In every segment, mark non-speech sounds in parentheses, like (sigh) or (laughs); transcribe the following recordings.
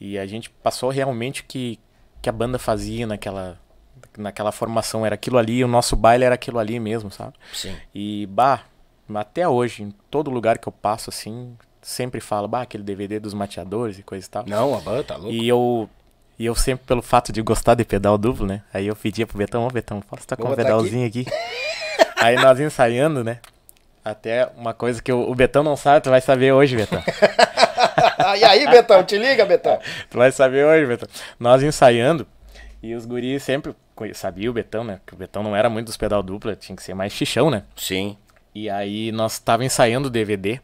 E a gente passou realmente que que a banda fazia naquela naquela formação era aquilo ali, o nosso baile era aquilo ali mesmo, sabe? Sim. E bah, até hoje, em todo lugar que eu passo assim, sempre falo, bah, aquele DVD dos mateadores e coisa e tal. Não, a banda tá louca. E eu e eu sempre, pelo fato de gostar de pedal duplo, né? Aí eu pedia pro Betão, ô oh, Betão, posso estar com um pedalzinho aqui? aqui? (laughs) Aí nós ensaiando, né? Até uma coisa que o Betão não sabe, tu vai saber hoje, Betão. (laughs) e aí, Betão, te liga, Betão. Tu (laughs) vai saber hoje, Betão. Nós ensaiando, e os guris sempre sabia o Betão, né? Que o Betão não era muito dos pedal dupla, tinha que ser mais xixão, né? Sim. E aí nós tava ensaiando o DVD.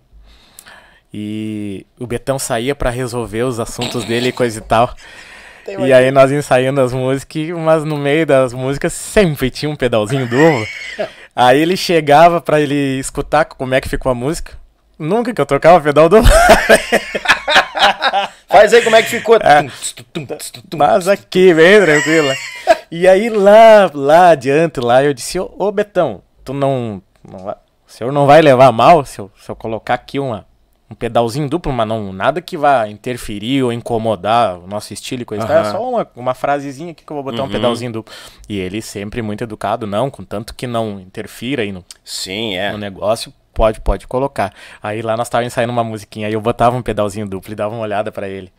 E o Betão saía para resolver os assuntos dele e coisa e tal. e aí nós ensaiando as músicas, mas no meio das músicas sempre tinha um pedalzinho duplo. (laughs) aí ele chegava para ele escutar como é que ficou a música. Nunca que eu tocava pedal duplo. (laughs) mas aí como é que ficou. É. Mas aqui, bem tranquila. E aí lá, lá adiante, lá, eu disse, ô, ô Betão, tu não, não. O senhor não vai levar mal se eu, se eu colocar aqui uma, um pedalzinho duplo, mas não nada que vá interferir ou incomodar o nosso estilo e coisa uhum. É só uma, uma frasezinha aqui que eu vou botar uhum. um pedalzinho duplo. E ele sempre muito educado, não, contanto que não interfira aí no, Sim, é. no negócio pode, pode colocar. Aí lá nós estávamos ensaiando uma musiquinha, aí eu botava um pedalzinho duplo e dava uma olhada para ele.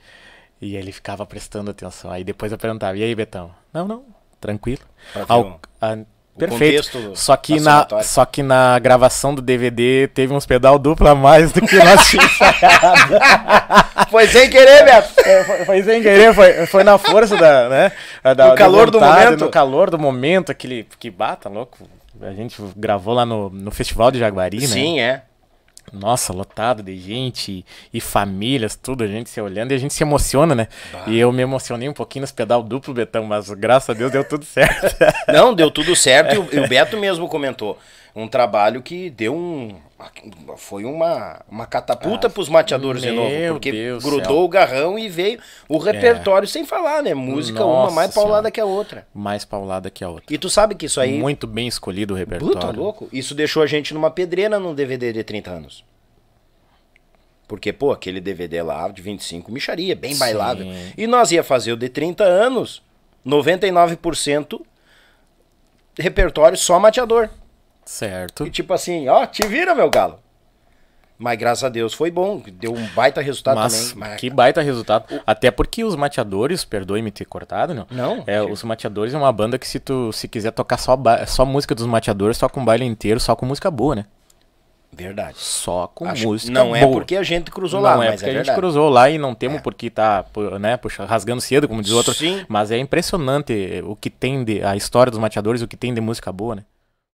E ele ficava prestando atenção. Aí depois eu perguntava, e aí, Betão? Não, não, tranquilo. Ao, a, ah, perfeito. Só que, na, só que na gravação do DVD teve uns pedal duplo a mais do que nós tínhamos (laughs) Foi sem querer, Beto. É, foi, foi, sem querer, foi, foi na força da, né? Da, do calor do, vontade, do momento. No calor do momento, aquele que bata, louco. A gente gravou lá no, no Festival de Jaguari, Sim, né? Sim, é. Nossa, lotado de gente e famílias, tudo, a gente se olhando e a gente se emociona, né? Bah. E eu me emocionei um pouquinho nos pedal duplo, Betão, mas graças a Deus deu tudo (laughs) certo. Não, deu tudo certo e o, e o Beto mesmo comentou um trabalho que deu um. Foi uma, uma catapulta ah, para os mateadores de novo, porque Deus grudou céu. o garrão e veio o é. repertório é. sem falar, né? Música Nossa uma mais paulada senhora. que a outra. Mais paulada que a outra. E tu sabe que isso aí. Muito bem escolhido o repertório. Puta louco. Isso deixou a gente numa pedreira num DVD de 30 anos. Porque, pô, aquele DVD lá de 25 micharia, bem Sim. E nós ia fazer o de 30 anos, 99% repertório só mateador. Certo. E tipo assim, ó, te vira, meu galo. Mas graças a Deus foi bom, deu um baita resultado Mas, também. Mas... Que baita resultado. O... Até porque os Mateadores, perdoe-me ter cortado, não? Não. É, os Mateadores é uma banda que se tu se quiser tocar só, ba... só música dos Mateadores, só com baile inteiro, só com música boa, né? Verdade. Só com Acho, música Não é boa. é porque a gente cruzou não lá, Não é porque é a gente cruzou lá e não temos é. porque tá, né, puxa, rasgando cedo, como diz o outro. Sim. Mas é impressionante o que tem de, a história dos Mateadores, o que tem de música boa, né?